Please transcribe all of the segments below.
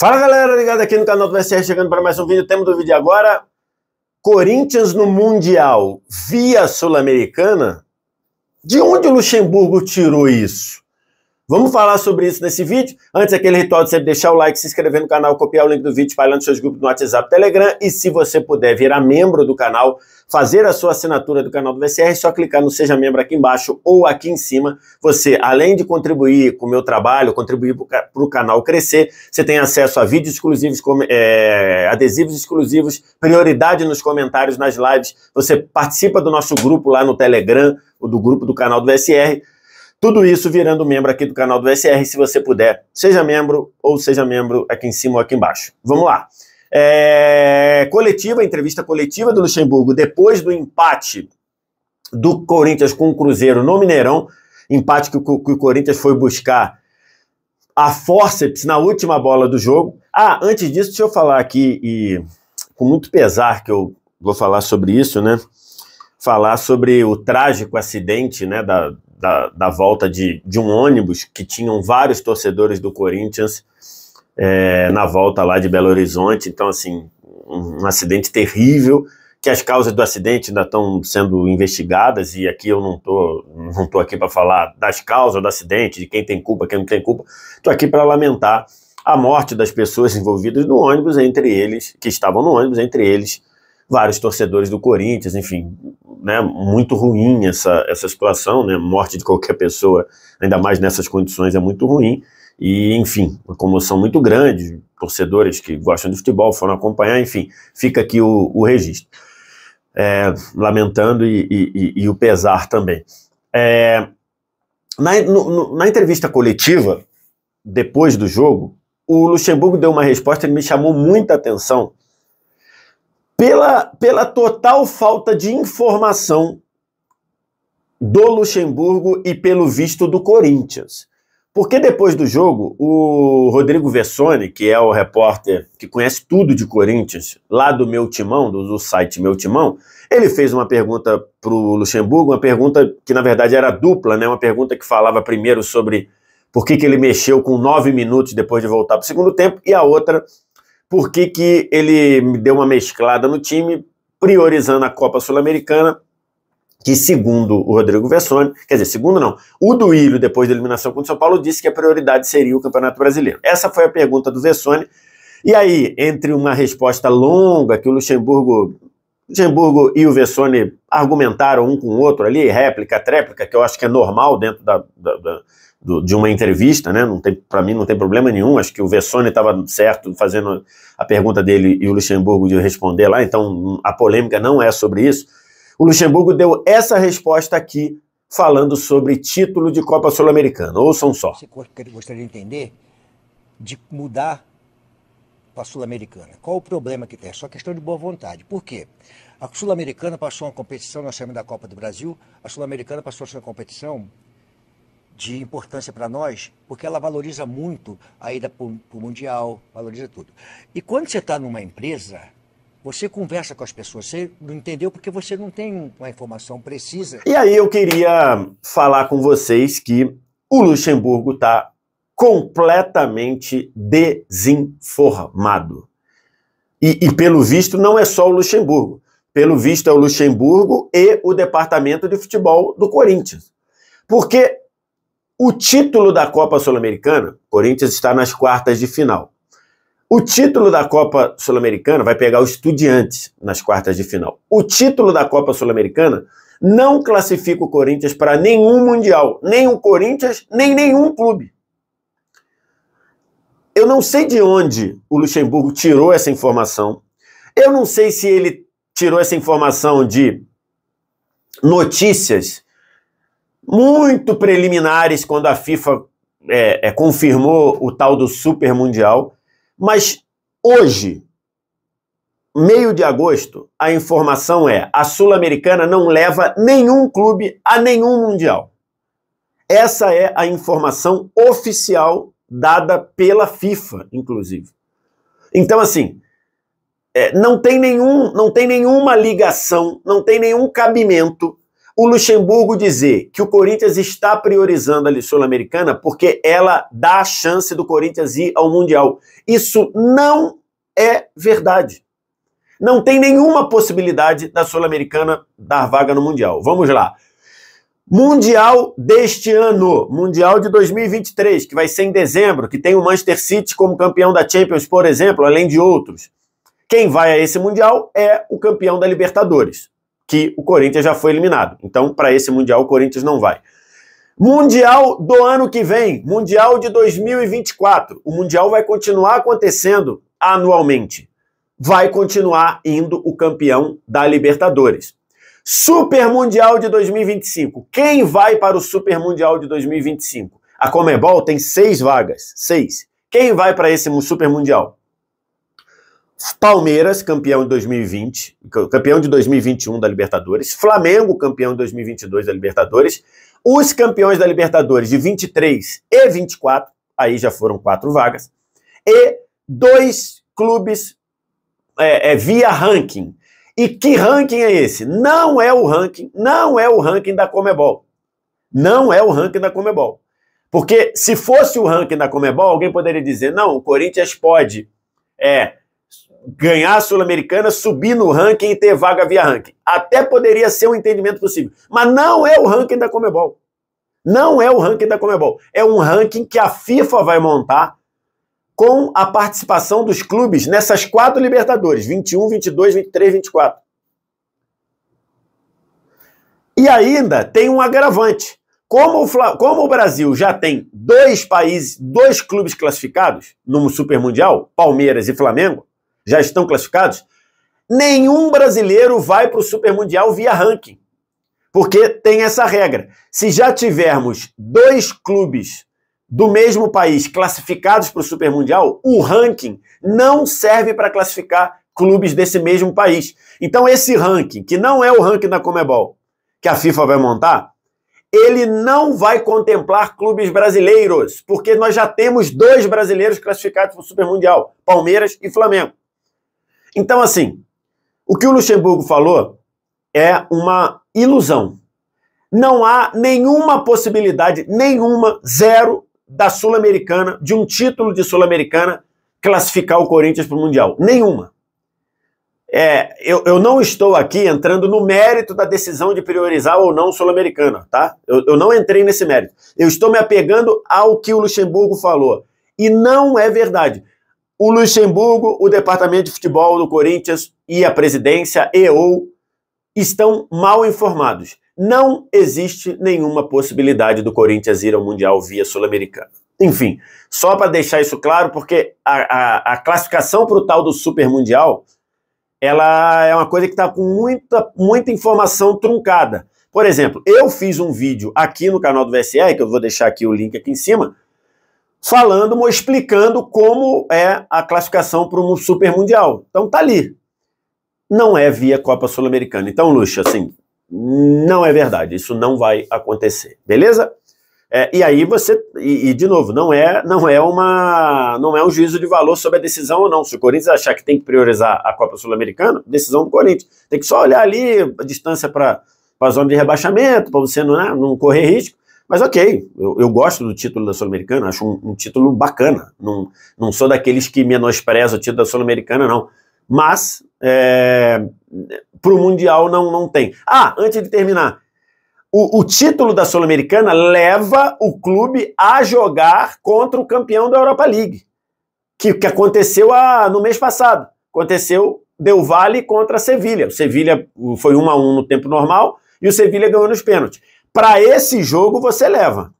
Fala galera, ligado aqui no canal do VSR, chegando para mais um vídeo. O tema do vídeo agora: Corinthians no Mundial via Sul-Americana. De onde o Luxemburgo tirou isso? Vamos falar sobre isso nesse vídeo. Antes, aquele ritual de sempre deixar o like, se inscrever no canal, copiar o link do vídeo, espalhando seus grupos no WhatsApp, Telegram. E se você puder virar membro do canal, fazer a sua assinatura do canal do VCR, é só clicar no Seja Membro aqui embaixo ou aqui em cima. Você, além de contribuir com o meu trabalho, contribuir para o canal crescer, você tem acesso a vídeos exclusivos, é, adesivos exclusivos, prioridade nos comentários, nas lives. Você participa do nosso grupo lá no Telegram, ou do grupo do canal do VSR tudo isso virando membro aqui do canal do SR, se você puder, seja membro ou seja membro aqui em cima ou aqui embaixo. Vamos lá. É, coletiva, entrevista coletiva do Luxemburgo depois do empate do Corinthians com o Cruzeiro no Mineirão, empate que o, que o Corinthians foi buscar a forceps na última bola do jogo. Ah, antes disso, deixa eu falar aqui, e com muito pesar que eu vou falar sobre isso, né? falar sobre o trágico acidente né, da, da, da volta de, de um ônibus que tinham vários torcedores do Corinthians é, na volta lá de Belo Horizonte. Então, assim, um, um acidente terrível, que as causas do acidente ainda estão sendo investigadas, e aqui eu não tô, não tô aqui para falar das causas do acidente, de quem tem culpa, quem não tem culpa. Estou aqui para lamentar a morte das pessoas envolvidas no ônibus, entre eles, que estavam no ônibus, entre eles, vários torcedores do Corinthians, enfim, né, muito ruim essa, essa situação, né, morte de qualquer pessoa, ainda mais nessas condições, é muito ruim, e enfim, uma comoção muito grande, torcedores que gostam de futebol foram acompanhar, enfim, fica aqui o, o registro. É, lamentando e, e, e, o pesar também. É, na, no, na entrevista coletiva, depois do jogo, o Luxemburgo deu uma resposta que me chamou muita atenção, pela, pela total falta de informação do Luxemburgo e pelo visto do Corinthians. Porque depois do jogo, o Rodrigo Vessoni, que é o repórter que conhece tudo de Corinthians, lá do Meu Timão, do, do site Meu Timão, ele fez uma pergunta para o Luxemburgo, uma pergunta que na verdade era dupla, né? uma pergunta que falava primeiro sobre por que, que ele mexeu com nove minutos depois de voltar para o segundo tempo, e a outra por que, que ele deu uma mesclada no time, priorizando a Copa Sul-Americana, que segundo o Rodrigo Vessone, quer dizer, segundo não, o Duílio, depois da eliminação contra o São Paulo, disse que a prioridade seria o Campeonato Brasileiro. Essa foi a pergunta do Vessone. E aí, entre uma resposta longa que o Luxemburgo Luxemburgo e o Vessone argumentaram um com o outro ali, réplica, tréplica, que eu acho que é normal dentro da, da, da do, de uma entrevista, né? Não tem, para mim não tem problema nenhum. Acho que o Vessone estava certo fazendo a pergunta dele e o Luxemburgo de responder lá. Então hum, a polêmica não é sobre isso. O Luxemburgo deu essa resposta aqui falando sobre título de Copa Sul-Americana. Ouçam só. Você gostaria de entender de mudar para a Sul-Americana. Qual o problema que tem? É só questão de boa vontade. Por quê? A Sul-Americana passou uma competição, na semana da Copa do Brasil, a Sul-Americana passou a ser uma competição de importância para nós, porque ela valoriza muito a ida para o Mundial, valoriza tudo. E quando você está numa empresa, você conversa com as pessoas, você não entendeu porque você não tem uma informação precisa. E aí eu queria falar com vocês que o Luxemburgo está completamente desinformado. E, e, pelo visto, não é só o Luxemburgo. Pelo visto, é o Luxemburgo e o departamento de futebol do Corinthians. Porque o título da Copa Sul-Americana, Corinthians está nas quartas de final. O título da Copa Sul-Americana vai pegar o Estudiantes nas quartas de final. O título da Copa Sul-Americana não classifica o Corinthians para nenhum mundial, nem o Corinthians, nem nenhum clube. Eu não sei de onde o Luxemburgo tirou essa informação. Eu não sei se ele tirou essa informação de notícias muito preliminares quando a FIFA é, é, confirmou o tal do Super Mundial. Mas hoje, meio de agosto, a informação é: a Sul-Americana não leva nenhum clube a nenhum Mundial. Essa é a informação oficial dada pela FIFA, inclusive. Então, assim, é, não, tem nenhum, não tem nenhuma ligação, não tem nenhum cabimento o Luxemburgo dizer que o Corinthians está priorizando a Sul-Americana porque ela dá a chance do Corinthians ir ao Mundial. Isso não é verdade. Não tem nenhuma possibilidade da Sul-Americana dar vaga no Mundial. Vamos lá. Mundial deste ano, Mundial de 2023, que vai ser em dezembro, que tem o Manchester City como campeão da Champions, por exemplo, além de outros. Quem vai a esse Mundial é o campeão da Libertadores, que o Corinthians já foi eliminado. Então, para esse Mundial, o Corinthians não vai. Mundial do ano que vem, Mundial de 2024. O Mundial vai continuar acontecendo anualmente. Vai continuar indo o campeão da Libertadores. Super Mundial de 2025. Quem vai para o Super Mundial de 2025? A Comebol tem seis vagas. Seis. Quem vai para esse Super Mundial? Palmeiras, campeão de 2020, campeão de 2021 da Libertadores, Flamengo, campeão de 2022 da Libertadores, os campeões da Libertadores de 23 e 24, aí já foram quatro vagas, e dois clubes é, é, via ranking, e que ranking é esse? Não é o ranking, não é o ranking da Comebol. Não é o ranking da Comebol. Porque se fosse o ranking da Comebol, alguém poderia dizer: não, o Corinthians pode é, ganhar a Sul-Americana, subir no ranking e ter vaga via ranking. Até poderia ser um entendimento possível. Mas não é o ranking da Comebol. Não é o ranking da Comebol. É um ranking que a FIFA vai montar com a participação dos clubes nessas quatro Libertadores, 21, 22, 23, 24. E ainda tem um agravante. Como o, como o, Brasil já tem dois países, dois clubes classificados no Super Mundial, Palmeiras e Flamengo, já estão classificados, nenhum brasileiro vai para o Super Mundial via ranking. Porque tem essa regra. Se já tivermos dois clubes do mesmo país classificados para o Supermundial, o ranking não serve para classificar clubes desse mesmo país. Então, esse ranking, que não é o ranking da Comebol, que a FIFA vai montar, ele não vai contemplar clubes brasileiros, porque nós já temos dois brasileiros classificados para o Supermundial: Palmeiras e Flamengo. Então, assim, o que o Luxemburgo falou é uma ilusão. Não há nenhuma possibilidade, nenhuma, zero da Sul-Americana, de um título de Sul-Americana, classificar o Corinthians para o Mundial. Nenhuma. É, eu, eu, não estou aqui entrando no mérito da decisão de priorizar ou não o Sul-Americana, tá? Eu, eu não entrei nesse mérito. Eu estou me apegando ao que o Luxemburgo falou. E não é verdade. O Luxemburgo, o departamento de futebol do Corinthians e a presidência e ou estão mal informados não existe nenhuma possibilidade do Corinthians ir ao Mundial via Sul-Americana. Enfim, só para deixar isso claro, porque a, a, a classificação para o tal do Super Mundial ela é uma coisa que está com muita, muita informação truncada. Por exemplo, eu fiz um vídeo aqui no canal do VSR, que eu vou deixar aqui o link aqui em cima, falando, explicando como é a classificação para o Super Mundial. Então tá ali. Não é via Copa Sul-Americana. Então, luxo assim, não é verdade, isso não vai acontecer, beleza? É, e aí você, e, e, de novo, não é, não é uma, não é um juízo de valor sobre a decisão ou não. Se o Corinthians achar que tem que priorizar a Copa Sul-Americana, decisão do Corinthians. Tem que só olhar ali a distância para a zona de rebaixamento, para você não, né, não correr risco. Mas ok, eu, eu gosto do título da Sul-Americana, acho um, um, título bacana. Não, não sou daqueles que menospreza o título da Sul-Americana, não mas é, para o Mundial não, não tem. Ah, antes de terminar, o, o título da Sul-Americana leva o clube a jogar contra o campeão da Europa League, que, que aconteceu a, no mês passado. Aconteceu deu vale contra Sevilha. O Sevilha foi 1 a 1 no tempo normal e o Sevilha ganhou nos pênaltis. Para esse jogo você leva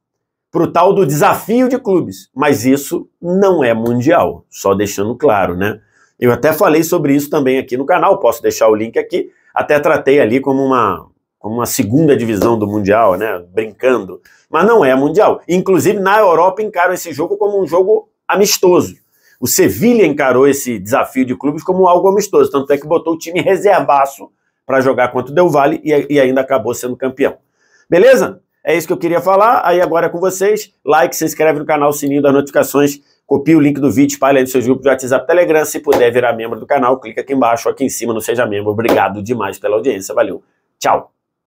para o tal do desafio de clubes, mas isso não é mundial, só deixando claro, né? Eu até falei sobre isso também aqui no canal, posso deixar o link aqui. Até tratei ali como uma, como uma segunda divisão do Mundial, né? Brincando. Mas não é Mundial. Inclusive, na Europa encaram esse jogo como um jogo amistoso. O Sevilha encarou esse desafio de clubes como algo amistoso, tanto é que botou o time reservaço para jogar contra o Del Valle e, e ainda acabou sendo campeão. Beleza? É isso que eu queria falar. Aí agora é com vocês. Like, se inscreve no canal, sininho das notificações Copie o link do vídeo, espalhe aí nos seu grupo de WhatsApp, Telegram. Se puder virar membro do canal, clica aqui embaixo, aqui em cima, não seja membro. Obrigado demais pela audiência. Valeu. Tchau.